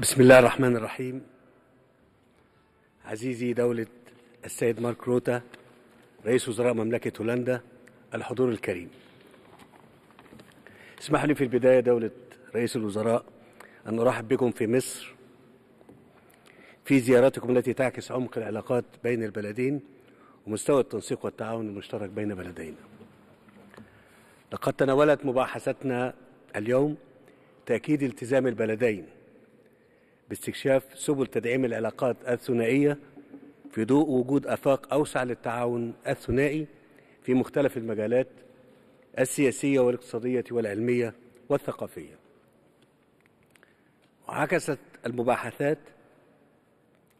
بسم الله الرحمن الرحيم عزيزي دولة السيد مارك روتا رئيس وزراء مملكة هولندا الحضور الكريم اسمح لي في البداية دولة رئيس الوزراء أن أرحب بكم في مصر في زيارتكم التي تعكس عمق العلاقات بين البلدين ومستوى التنسيق والتعاون المشترك بين بلدينا لقد تناولت مباحثتنا اليوم تأكيد التزام البلدين باستكشاف سبل تدعيم العلاقات الثنائية في ضوء وجود آفاق أوسع للتعاون الثنائي في مختلف المجالات السياسية والاقتصادية والعلمية والثقافية وعكست المباحثات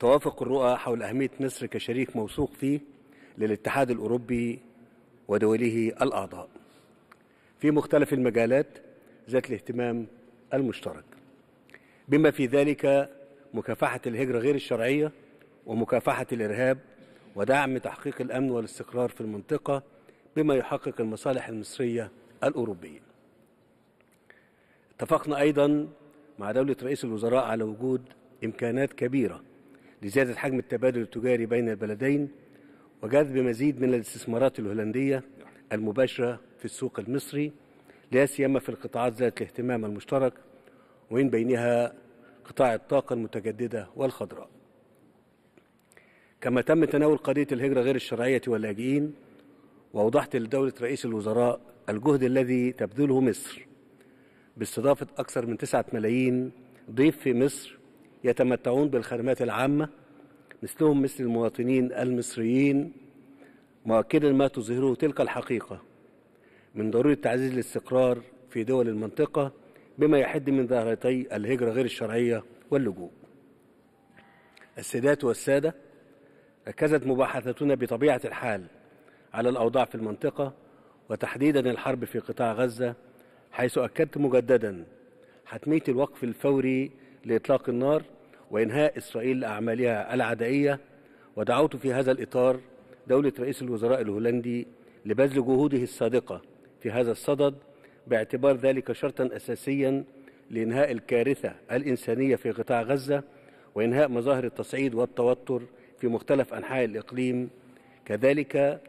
توافق الرؤى حول أهمية مصر كشريك موثوق فيه للاتحاد الأوروبي ودوله الأعضاء في مختلف المجالات ذات الاهتمام المشترك بما في ذلك مكافحة الهجرة غير الشرعية ومكافحة الإرهاب ودعم تحقيق الأمن والاستقرار في المنطقة بما يحقق المصالح المصرية الأوروبية اتفقنا أيضا مع دولة رئيس الوزراء على وجود إمكانات كبيرة لزيادة حجم التبادل التجاري بين البلدين وجذب مزيد من الاستثمارات الهولندية المباشرة في السوق المصري لا سيما في القطاعات ذات الاهتمام المشترك ومن بينها قطاع الطاقة المتجددة والخضراء كما تم تناول قضية الهجرة غير الشرعية واللاجئين ووضحت لدولة رئيس الوزراء الجهد الذي تبذله مصر باستضافة أكثر من 9 ملايين ضيف في مصر يتمتعون بالخدمات العامة مثلهم مثل المواطنين المصريين مؤكدا ما تظهره تلك الحقيقة من ضرورة تعزيز الاستقرار في دول المنطقة بما يحد من ظاهرتي الهجرة غير الشرعية واللجوء السادات والسادة ركزت مباحثتنا بطبيعة الحال على الأوضاع في المنطقة وتحديدا الحرب في قطاع غزة حيث أكدت مجددا حتمية الوقف الفوري لإطلاق النار وإنهاء إسرائيل لأعمالها العدائية ودعوت في هذا الإطار دولة رئيس الوزراء الهولندي لبذل جهوده الصادقة في هذا الصدد باعتبار ذلك شرطا أساسيا لإنهاء الكارثة الإنسانية في قطاع غزة وإنهاء مظاهر التصعيد والتوتر في مختلف أنحاء الإقليم كذلك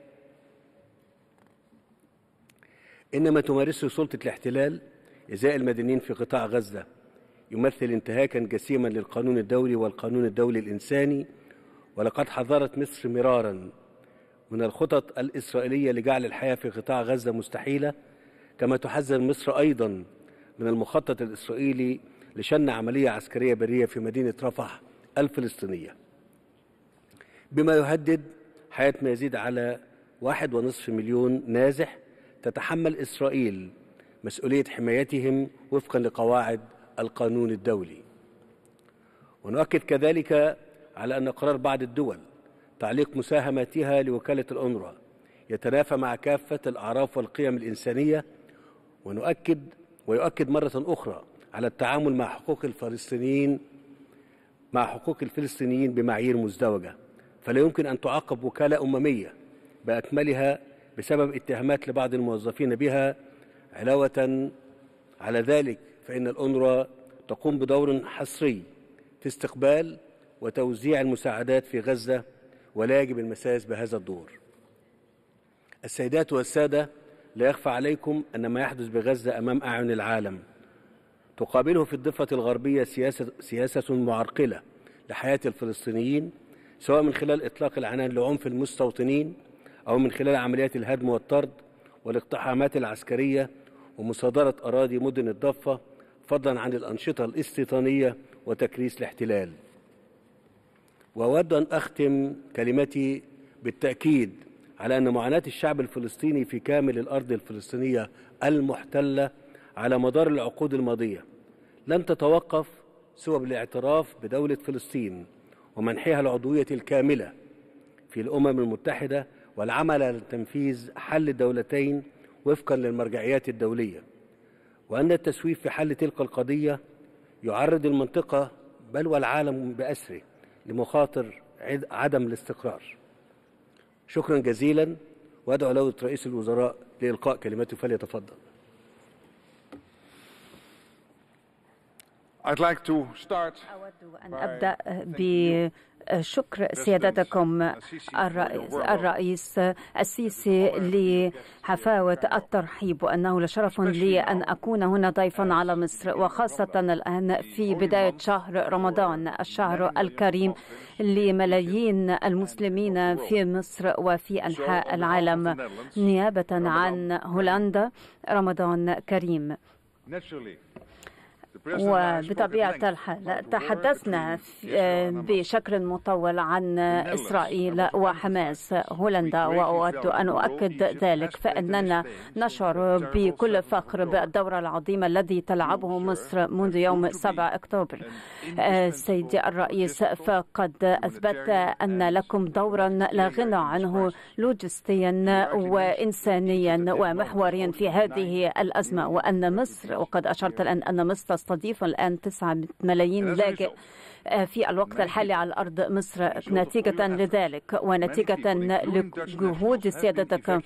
إنما تمارسه سلطة الاحتلال إزاء المدنيين في قطاع غزة يمثل انتهاكا جسيما للقانون الدولي والقانون الدولي الإنساني ولقد حذرت مصر مرارا من الخطط الإسرائيلية لجعل الحياة في قطاع غزة مستحيلة كما تحذر مصر أيضا من المخطط الإسرائيلي لشن عملية عسكرية برية في مدينة رفح الفلسطينية بما يهدد حياة ما يزيد على واحد ونصف مليون نازح تتحمل إسرائيل مسؤولية حمايتهم وفقا لقواعد القانون الدولي ونؤكد كذلك على أن قرار بعض الدول تعليق مساهماتها لوكالة الأونروا يتنافى مع كافة الأعراف والقيم الإنسانية ونؤكد ويؤكد مرة أخرى على التعامل مع حقوق الفلسطينيين مع حقوق الفلسطينيين بمعايير مزدوجة فلا يمكن أن تعاقب وكالة أممية بأكملها بسبب اتهامات لبعض الموظفين بها علاوة على ذلك فإن الأونروا تقوم بدور حصري في استقبال وتوزيع المساعدات في غزة ولا يجب المساس بهذا الدور السيدات والسادة لا يخفى عليكم أن ما يحدث بغزة أمام أعين العالم تقابله في الضفة الغربية سياسة, سياسة معرقلة لحياة الفلسطينيين سواء من خلال إطلاق العنان لعنف المستوطنين أو من خلال عمليات الهدم والطرد والاقتحامات العسكرية ومصادرة أراضي مدن الضفة فضلا عن الأنشطة الاستيطانية وتكريس الاحتلال وأود أن أختم كلمتي بالتأكيد على أن معاناة الشعب الفلسطيني في كامل الأرض الفلسطينية المحتلة على مدار العقود الماضية لن تتوقف سوى بالاعتراف بدولة فلسطين ومنحها العضوية الكاملة في الأمم المتحدة والعمل على تنفيذ حل الدولتين وفقا للمرجعيات الدولية وأن التسويف في حل تلك القضية يعرض المنطقة بل والعالم بأسره لمخاطر عدم الاستقرار شكرا جزيلا وادعو لوله رئيس الوزراء لإلقاء كلمته فليتفضل like أود أن أبدأ بشكر شكر سيادتكم الرئيس, الرئيس السيسي لحفاوة الترحيب وأنه لشرف لي أن أكون هنا ضيفا على مصر وخاصة الآن في بداية شهر رمضان الشهر الكريم لملايين المسلمين في مصر وفي أنحاء العالم نيابة عن هولندا رمضان كريم وبطبيعة الحال تحدثنا آه، بشكل مطول عن إسرائيل وحماس هولندا وأود أن أؤكد ذلك فإننا نشعر بكل فخر بالدور العظيم الذي تلعبه مصر منذ يوم 7 أكتوبر آه، سيدي الرئيس فقد أثبت أن لكم دورا لا غنى عنه لوجستيا وإنسانيا ومحوريا في هذه الأزمة وأن مصر وقد أشرت الآن أن مصر تستضيف الآن 9 ملايين لاجئ آه، في الوقت الحالي على أرض مصر نتيجة لذلك ونتيجة لجهود سيادتك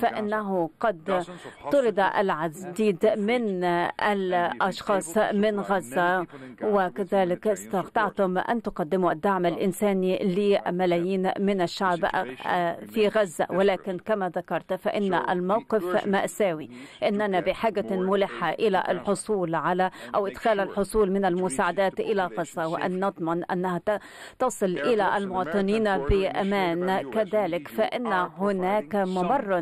فإنه قد طرد العديد من الأشخاص من غزة وكذلك استطعتم أن تقدموا الدعم الإنساني لملايين من الشعب آه، في غزة ولكن كما ذكرت فإن الموقف مأساوي إننا بحاجة ملحة إلى الحصول على أو إدخال الحصول من المساعدات إلى غزة وأن نضمن أنها تصل إلى المواطنين بأمان كذلك فإن هناك ممر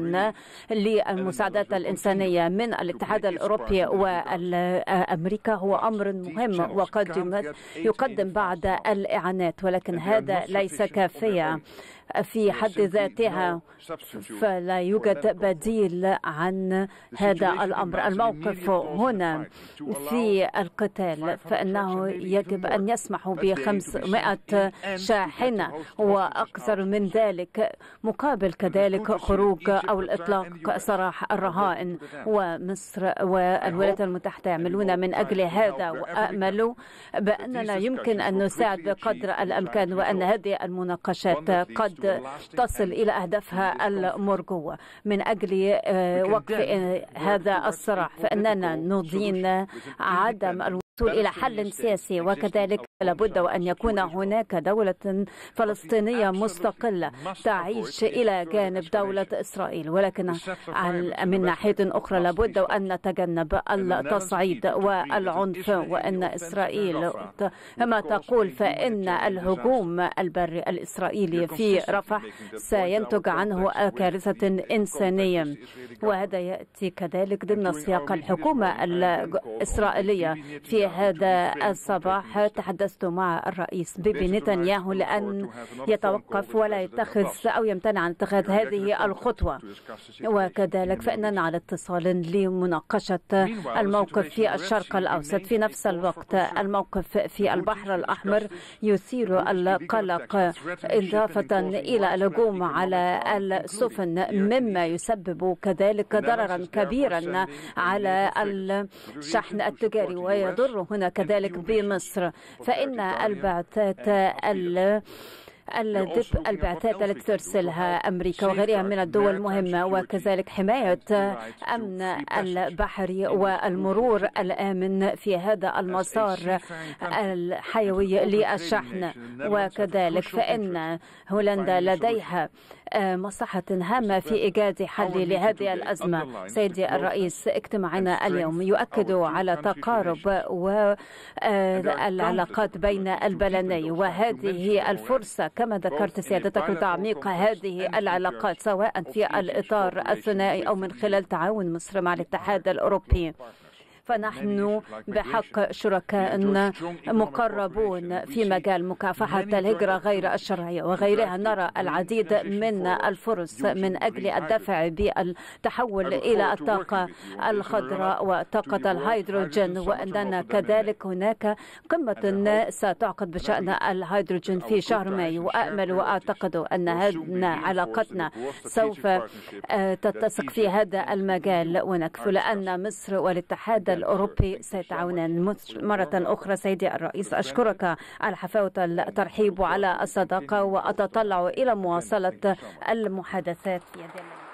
للمساعدات الإنسانية من الاتحاد الأوروبي وأمريكا هو أمر مهم وقد يقدم بعض الإعانات ولكن هذا ليس كافيا في حد ذاتها فلا يوجد بديل عن هذا الأمر الموقف هنا في القتال فإنه يجب أن يسمحوا ب 500 شاحنة وأكثر من ذلك مقابل كذلك خروج أو الإطلاق سراح الرهائن ومصر والولايات المتحدة يعملون من أجل هذا وأمل بأننا يمكن أن نساعد بقدر الأمكان وأن هذه المناقشات قد تصل إلى أهدافها المرجوة من أجل آه، وقف هذا الصراع فإننا ندين عدم إلى حل سياسي وكذلك لابد وأن يكون هناك دولة فلسطينية مستقلة تعيش إلى جانب دولة إسرائيل ولكن من ناحية أخرى لابد وأن نتجنب التصعيد والعنف وأن إسرائيل كما تقول فإن الهجوم البري الإسرائيلي في رفح سينتج عنه كارثة إنسانية وهذا يأتي كذلك ضمن سياق الحكومة الإسرائيلية في هذا الصباح تحدثت مع الرئيس بيبي نتنياهو لأن يتوقف ولا يتخذ أو يمتنع عن اتخاذ هذه الخطوة وكذلك فإننا على اتصال لمناقشة الموقف في الشرق الأوسط في نفس الوقت الموقف في البحر الأحمر يثير القلق إضافة إلى الهجوم على السفن مما يسبب كذلك ضررا كبيرا على الشحن التجاري ويضر هنا كذلك بمصر فإن البعثات الدب البعثات التي ترسلها أمريكا وغيرها من الدول المهمة وكذلك حماية أمن البحري والمرور الآمن في هذا المسار الحيوي للشحن وكذلك فإن هولندا لديها مصلحة هامة في إيجاد حل لهذه الأزمة سيدي الرئيس اجتماعنا اليوم يؤكد على تقارب والعلاقات آه، بين البلدين وهذه الفرصة كما ذكرت سيادتك لتعميق هذه العلاقات سواء في الإطار الثنائي أو من خلال تعاون مصر مع الاتحاد الأوروبي فنحن بحق شركائنا مقربون في مجال مكافحة الهجرة غير الشرعية وغيرها نرى العديد من الفرص من أجل الدفع بالتحول إلى الطاقة الخضراء وطاقة الهيدروجين وأننا كذلك هناك قمة ستعقد بشأن الهيدروجين في شهر مايو وأأمل وأعتقد أن علاقتنا سوف تتسق في هذا المجال ونكفل أن مصر والاتحاد الأوروبي سيتعاونان مرة أخرى سيدي الرئيس أشكرك على حفاوة الترحيب وعلى الصداقة وأتطلع إلى مواصلة المحادثات في